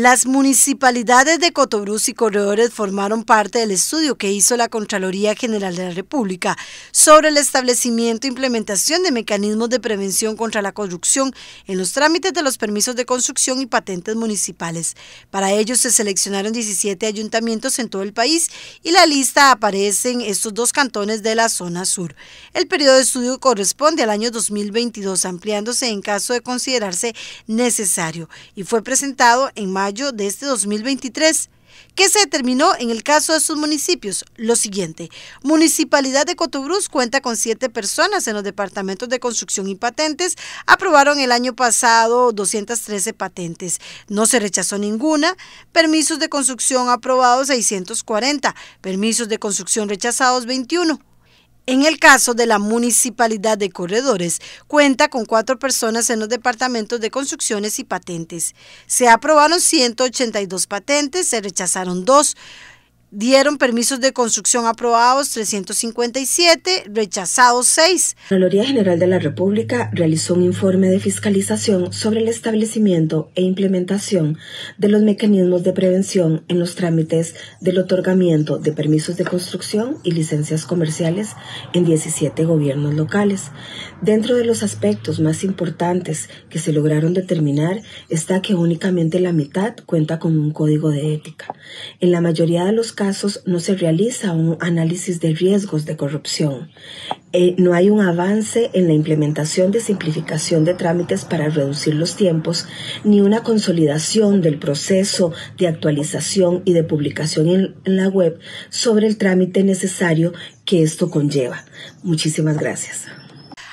Las municipalidades de Cotobruz y Corredores formaron parte del estudio que hizo la Contraloría General de la República sobre el establecimiento e implementación de mecanismos de prevención contra la corrupción en los trámites de los permisos de construcción y patentes municipales. Para ello se seleccionaron 17 ayuntamientos en todo el país y la lista aparece en estos dos cantones de la zona sur. El periodo de estudio corresponde al año 2022, ampliándose en caso de considerarse necesario y fue presentado en marzo de este 2023 que se determinó en el caso de sus municipios lo siguiente. Municipalidad de Cotobruz cuenta con siete personas en los departamentos de construcción y patentes. Aprobaron el año pasado 213 patentes. No se rechazó ninguna. Permisos de construcción aprobados 640. Permisos de construcción rechazados 21. En el caso de la Municipalidad de Corredores, cuenta con cuatro personas en los departamentos de construcciones y patentes. Se aprobaron 182 patentes, se rechazaron dos, dieron permisos de construcción aprobados 357, rechazados 6. La autoridad General de la República realizó un informe de fiscalización sobre el establecimiento e implementación de los mecanismos de prevención en los trámites del otorgamiento de permisos de construcción y licencias comerciales en 17 gobiernos locales. Dentro de los aspectos más importantes que se lograron determinar está que únicamente la mitad cuenta con un código de ética. En la mayoría de los casos no se realiza un análisis de riesgos de corrupción. Eh, no hay un avance en la implementación de simplificación de trámites para reducir los tiempos, ni una consolidación del proceso de actualización y de publicación en, en la web sobre el trámite necesario que esto conlleva. Muchísimas gracias.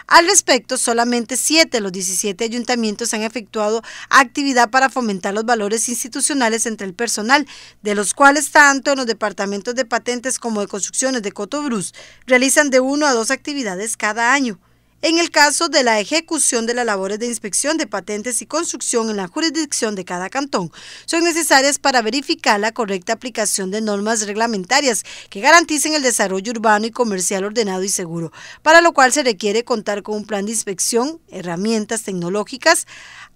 Al respecto, solamente siete de los 17 ayuntamientos han efectuado actividad para fomentar los valores institucionales entre el personal, de los cuales tanto en los departamentos de patentes como de construcciones de Cotobruz realizan de uno a dos actividades cada año. En el caso de la ejecución de las labores de inspección de patentes y construcción en la jurisdicción de cada cantón, son necesarias para verificar la correcta aplicación de normas reglamentarias que garanticen el desarrollo urbano y comercial ordenado y seguro, para lo cual se requiere contar con un plan de inspección, herramientas tecnológicas,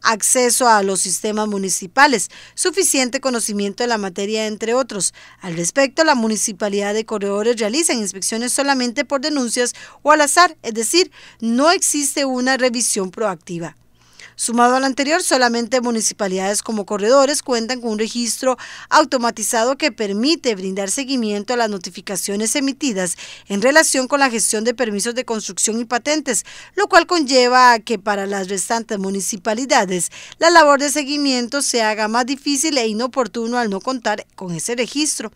acceso a los sistemas municipales, suficiente conocimiento de la materia, entre otros. Al respecto, la municipalidad de corredores realiza inspecciones solamente por denuncias o al azar, es decir, no existe una revisión proactiva. Sumado al anterior, solamente municipalidades como corredores cuentan con un registro automatizado que permite brindar seguimiento a las notificaciones emitidas en relación con la gestión de permisos de construcción y patentes, lo cual conlleva a que para las restantes municipalidades la labor de seguimiento se haga más difícil e inoportuno al no contar con ese registro.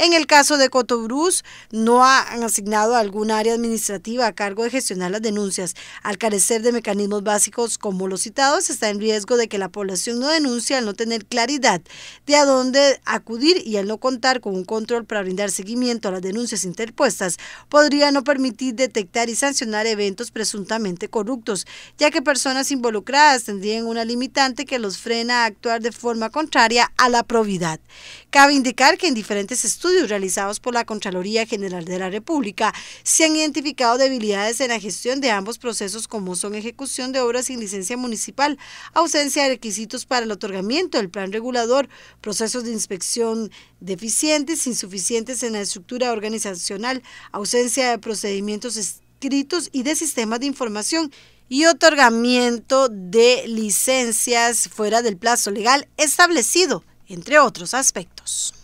En el caso de Cotobruz, no han asignado alguna área administrativa a cargo de gestionar las denuncias. Al carecer de mecanismos básicos como los citados, está en riesgo de que la población no denuncie al no tener claridad de a dónde acudir y al no contar con un control para brindar seguimiento a las denuncias interpuestas, podría no permitir detectar y sancionar eventos presuntamente corruptos, ya que personas involucradas tendrían una limitante que los frena a actuar de forma contraria a la probidad. Cabe indicar que en diferentes estudios realizados por la Contraloría General de la República, se han identificado debilidades en la gestión de ambos procesos como son ejecución de obras sin licencia municipal, ausencia de requisitos para el otorgamiento del plan regulador, procesos de inspección deficientes, insuficientes en la estructura organizacional, ausencia de procedimientos escritos y de sistemas de información y otorgamiento de licencias fuera del plazo legal establecido, entre otros aspectos.